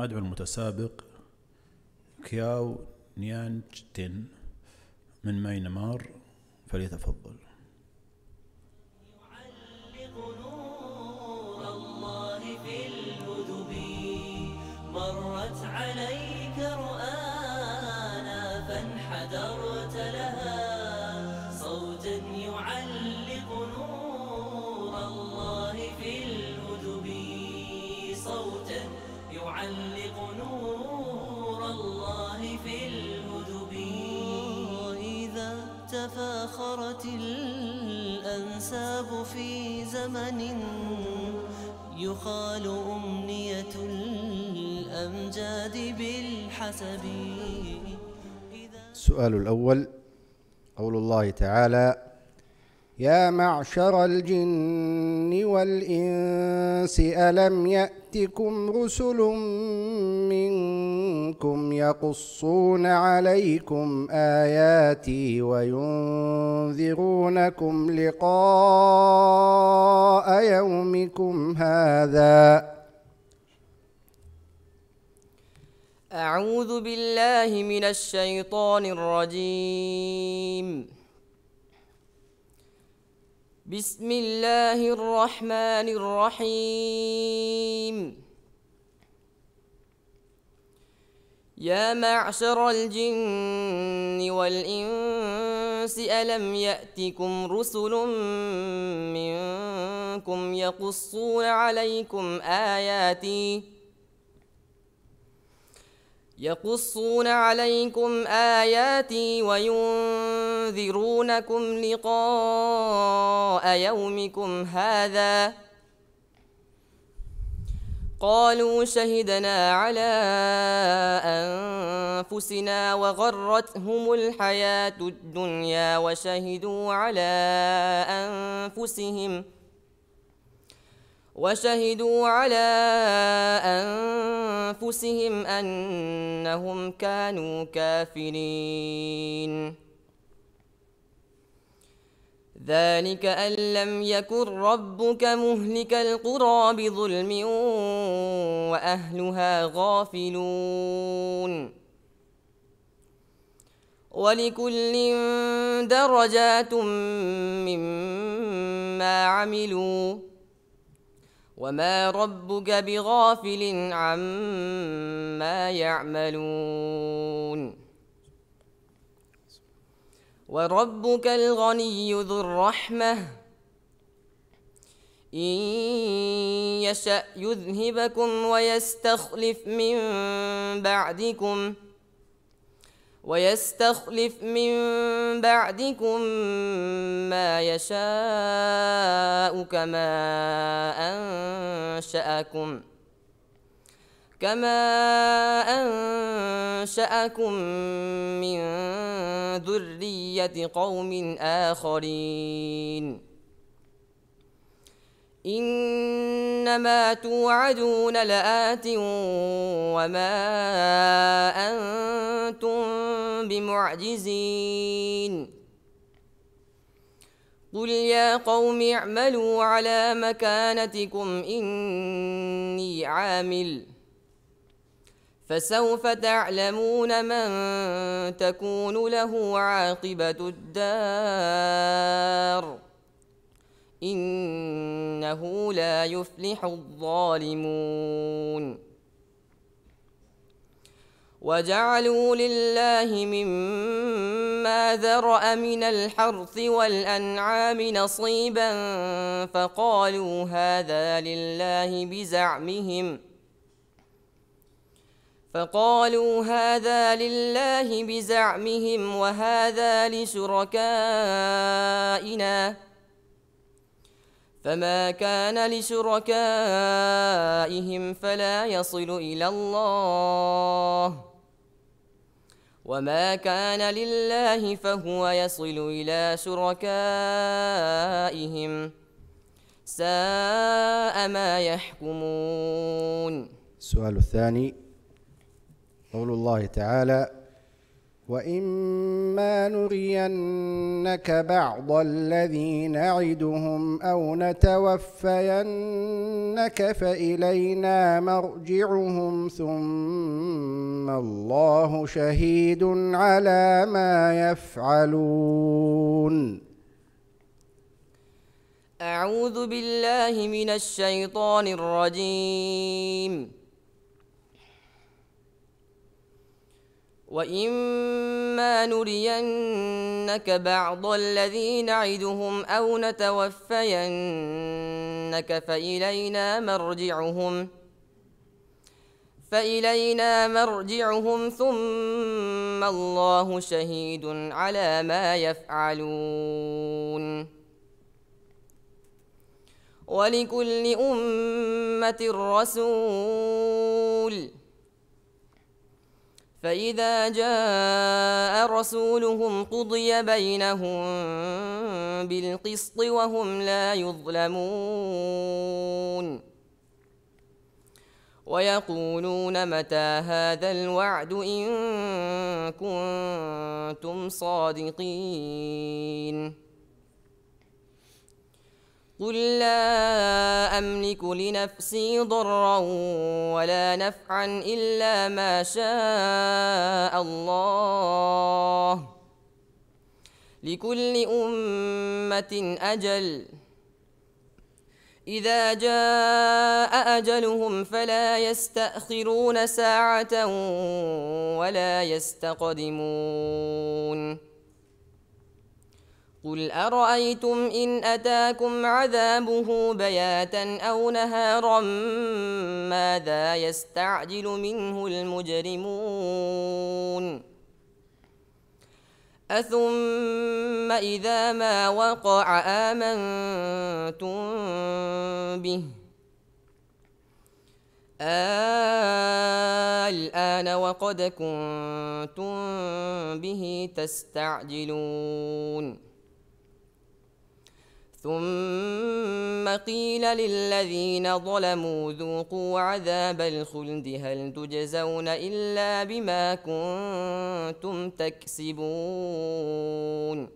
أدعو المتسابق كياو نيانج تين من ماينمار فليتفضل يعلق نور الله في الهدب مرت عليك رؤانا فانحدرت تفاخرت الأنساب في زمن يقال أمنية الأمجاد بالحسب سؤال الأول قول الله تعالى يا معشر الجن والإنس ألم يأتكم رسل منكم يقصون عليكم آياتي وينذرونكم لقاء يومكم هذا أعوذ بالله من الشيطان الرجيم بسم الله الرحمن الرحيم يا معشر الجن والإنس ألم يأتكم رسل منكم يقصون عليكم آياتي يقصون عليكم آياتي وينذرونكم لقاء يومكم هذا قالوا شهدنا على أنفسنا وغرتهم الحياة الدنيا وشهدوا على أنفسهم ۖ وشهدوا على أنفسهم أنهم كانوا كافرين ذلك أن لم يكن ربك مهلك القرى بظلم وأهلها غافلون ولكل درجات مما عملوا وما ربك بغافل عما يعملون وربك الغني ذو الرحمه إن يشأ يذهبكم ويستخلف من بعدكم ويستخلف من بعدكم ما يشاء كما أنشأكم كما أنشأكم من ذرية قوم آخرين إنما توعدون لآت وما أنتم بمعجزين قل يا قوم اعملوا على مكانتكم إني عامل فسوف تعلمون من تكون له عاقبة الدار إنه لا يفلح الظالمون وجعلوا لله مما ذرأ من الحرث والأنعام نصيبا فقالوا هذا لله بزعمهم فقالوا هذا لله بزعمهم وهذا لشركائنا فما كان لشركائهم فلا يصل إلى الله وما كان لله فهو يصل إلى شركائهم ساء ما يحكمون السؤال الثاني قول الله تعالى وإما نرينك بعض الذي نعدهم أو نتوفينك فإلينا مرجعهم ثم الله شهيد على ما يفعلون أعوذ بالله من الشيطان الرجيم واما نرينك بعض الذي نعدهم او نتوفينك فالينا مرجعهم فالينا مرجعهم ثم الله شهيد على ما يفعلون ولكل امه رسول فإذا جاء رسولهم قضي بينهم بالقسط وهم لا يظلمون ويقولون متى هذا الوعد إن كنتم صادقين قل لا أملك لنفسي ضرا ولا نفعا إلا ما شاء الله لكل أمة أجل إذا جاء أجلهم فلا يستأخرون ساعة ولا يستقدمون قل أرأيتم إن أتاكم عذابه بياتا أو نهارا ماذا يستعجل منه المجرمون أثم إذا ما وقع آمنتم به الآن وقد كنتم به تستعجلون ثم قيل للذين ظلموا ذوقوا عذاب الخلد هل تجزون الا بما كنتم تكسبون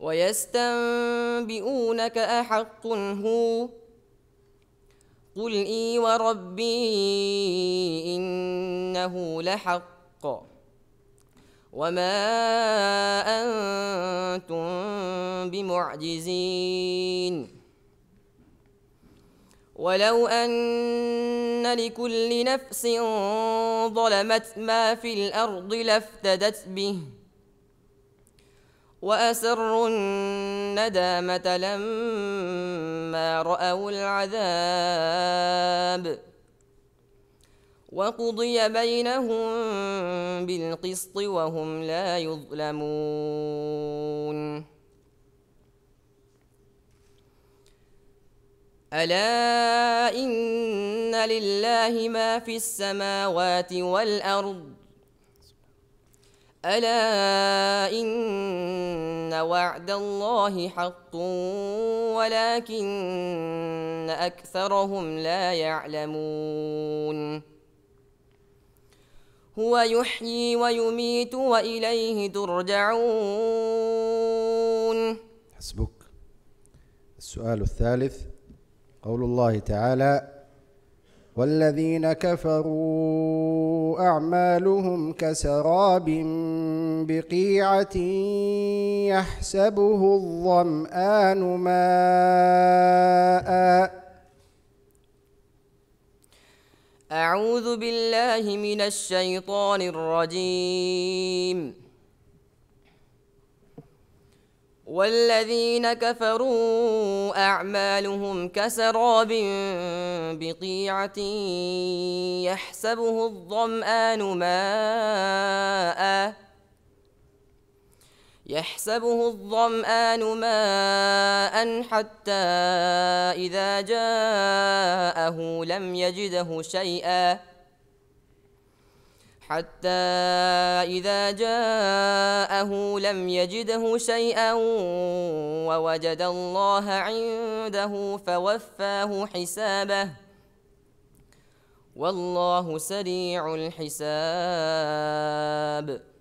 ويستنبئونك احق هو قل اي وربي انه لحق وما أنتم بمعجزين ولو أن لكل نفس ظلمت ما في الأرض لافتدت به وأسروا الندامة لما رأوا العذاب وقضي بينهم بالقسط وهم لا يظلمون الا ان لله ما في السماوات والارض الا ان وعد الله حق ولكن اكثرهم لا يعلمون هو يحيي ويميت وإليه ترجعون حسبك السؤال الثالث قول الله تعالى والذين كفروا أعمالهم كسراب بقيعة يحسبه الظمآن ماءً أعوذ بالله من الشيطان الرجيم والذين كفروا أعمالهم كسراب بقيعة يحسبه الظمآن ماءً يحسبه الظمآن ماء حتى إذا جاءه لم يجده شيئا حتى إذا جاءه لم يجده شيئا ووجد الله عنده فوفاه حسابه والله سريع الحساب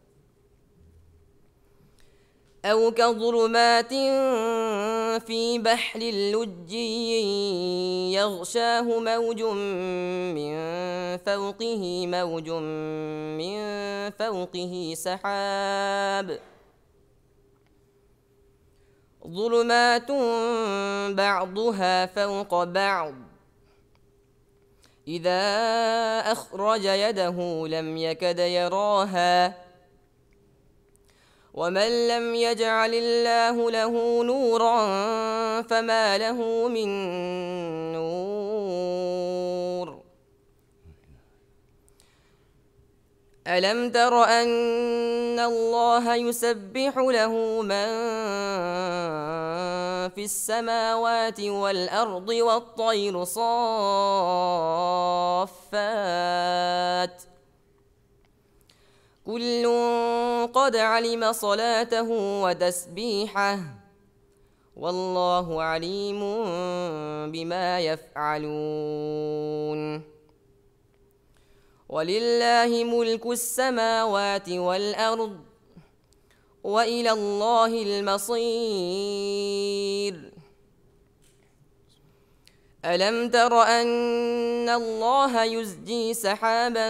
أو كظلمات في بحر لجي يغشاه موج من فوقه موج من فوقه سحاب ظلمات بعضها فوق بعض إذا أخرج يده لم يكد يراها ومن لم يجعل الله له نورا فما له من نور ألم تر أن الله يسبح له من في السماوات والأرض والطير صافات ۖ كل قد علم صلاته وتسبيحه والله عليم بما يفعلون ولله ملك السماوات والارض والى الله المصير ألم تر أن الله يزجي سحابا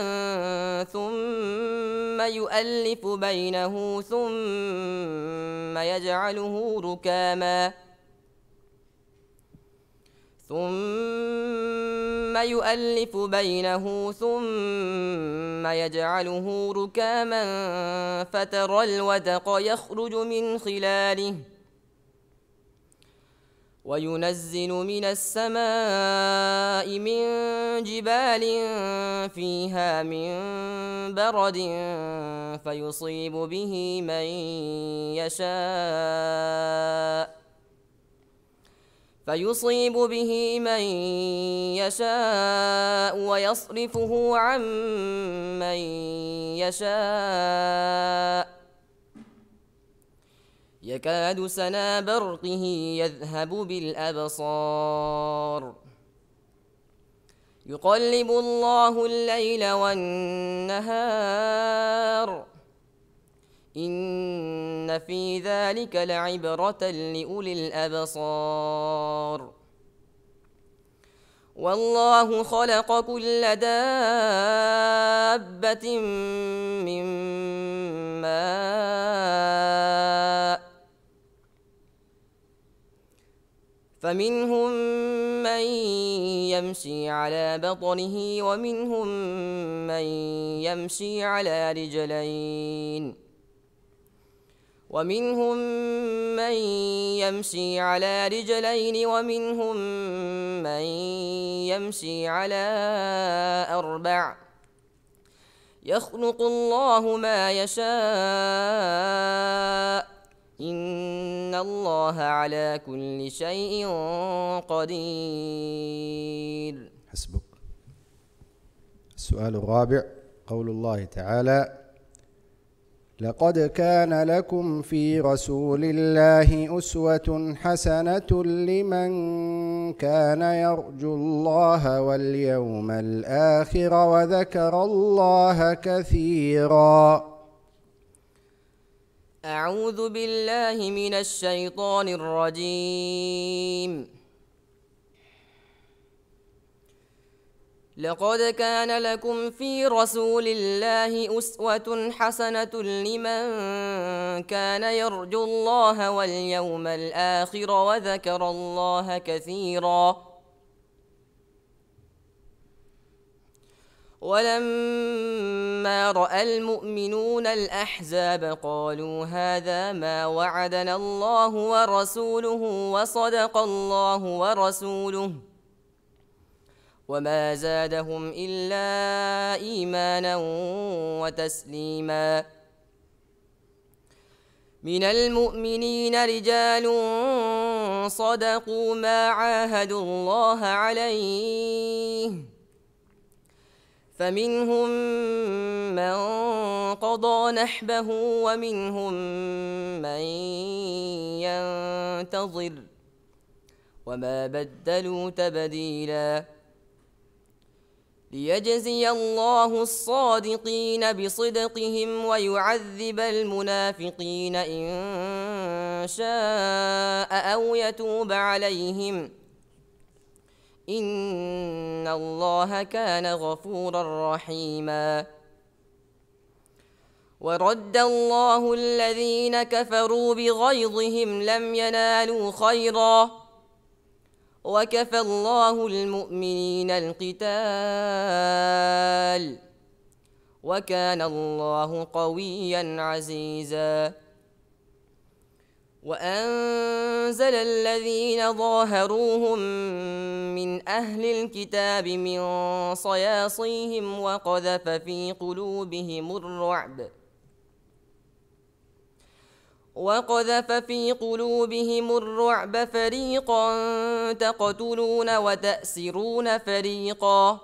ثم يؤلف بينه ثم يجعله ركاما ثم يؤلف بينه ثم يجعله ركاما فترى الودق يخرج من خلاله ۖ وينزل من السماء من جبال فيها من برد فيصيب به من يشاء فيصيب به من يشاء ويصرفه عن من يشاء يكاد سنا برقه يذهب بالأبصار يقلب الله الليل والنهار إن في ذلك لعبرة لأولي الأبصار والله خلق كل دابة من ماء فمنهم من يمشي على بطنه ومنهم من يمشي على رجلين ومنهم من يمشي على رجلين ومنهم من يمشي على أربع يخلق الله ما يشاء إن الله على كل شيء قدير حسبك السؤال الرابع قول الله تعالى لقد كان لكم في رسول الله أسوة حسنة لمن كان يرجو الله واليوم الآخر وذكر الله كثيراً أعوذ بالله من الشيطان الرجيم لقد كان لكم في رسول الله أسوة حسنة لمن كان يرجو الله واليوم الآخر وذكر الله كثيراً ولما راى المؤمنون الاحزاب قالوا هذا ما وعدنا الله ورسوله وصدق الله ورسوله وما زادهم الا ايمانا وتسليما من المؤمنين رجال صدقوا ما عاهدوا الله عليه فمنهم من قضى نحبه ومنهم من ينتظر وما بدلوا تبديلا ليجزي الله الصادقين بصدقهم ويعذب المنافقين ان شاء او يتوب عليهم إن الله كان غفورا رحيما ورد الله الذين كفروا بغيظهم لم ينالوا خيرا وكفى الله المؤمنين القتال وكان الله قويا عزيزا وأنزل الذين ظاهروهم من أهل الكتاب من صياصيهم وقذف في قلوبهم الرعب وقذف في قلوبهم الرعب فريقا تقتلون وتأسرون فريقا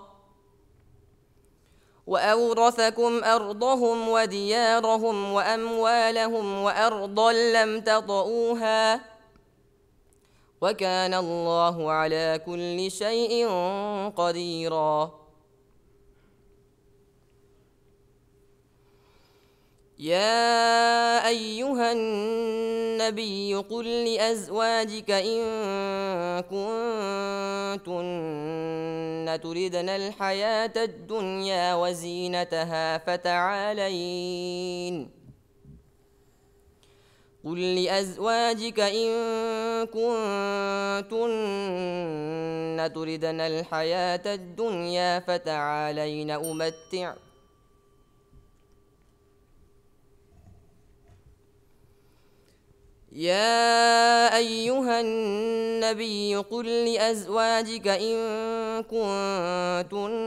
وأورثكم أرضهم وديارهم وأموالهم وأرضا لم تطئوها وكان الله على كل شيء قديرا يا أيها الناس النبي قل لأزواجك إن كنتن تردن الحياة الدنيا وزينتها فتعالين قل لأزواجك إن كنتن تردن الحياة الدنيا فتعالين أمتعك يا أيها النبي قل لأزواجك إن كنتن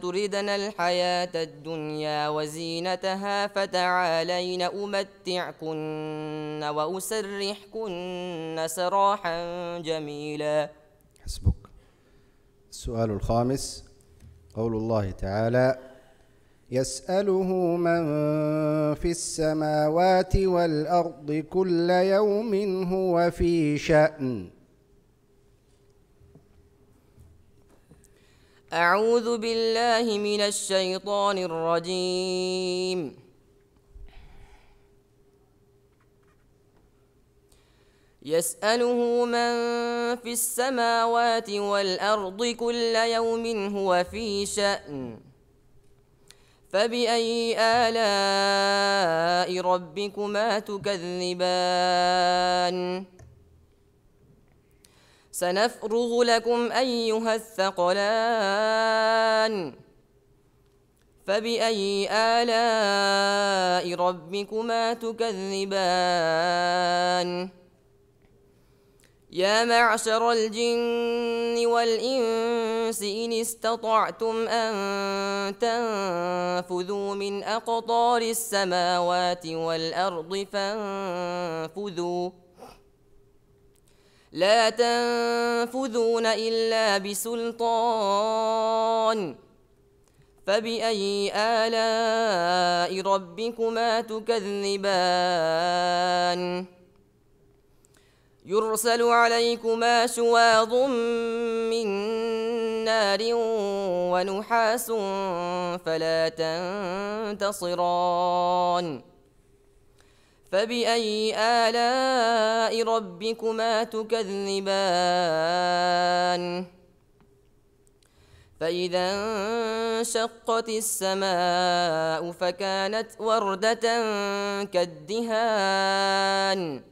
تردن الحياة الدنيا وزينتها فتعالين أمتعكن وأسرحكن سراحا جميلا حسبك السؤال الخامس قول الله تعالى يسأله من في السماوات والأرض كل يوم هو في شأن أعوذ بالله من الشيطان الرجيم يسأله من في السماوات والأرض كل يوم هو في شأن فبأي آلاء ربكما تكذبان سنفرغ لكم أيها الثقلان فبأي آلاء ربكما تكذبان يا معشر الجن والإنس إن استطعتم أن تنفذوا من أقطار السماوات والأرض فانفذوا لا تنفذون إلا بسلطان فبأي آلاء ربكما تكذبان؟ يرسل عليكما شواظ من نار ونحاس فلا تنتصران فبأي آلاء ربكما تكذبان فإذا انشقت السماء فكانت وردة كالدهان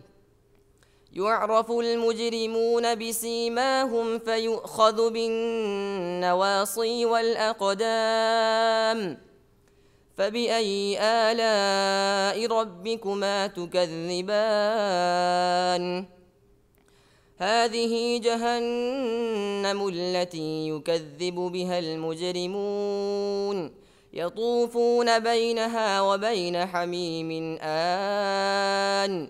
يعرف المجرمون بسيماهم فيؤخذ بالنواصي والأقدام فبأي آلاء ربكما تكذبان هذه جهنم التي يكذب بها المجرمون يطوفون بينها وبين حميم آن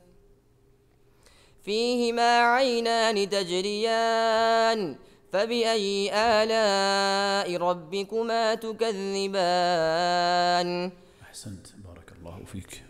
فيهما عينان تجريان فبأي آلاء ربكما تكذبان أحسنت بارك الله فيك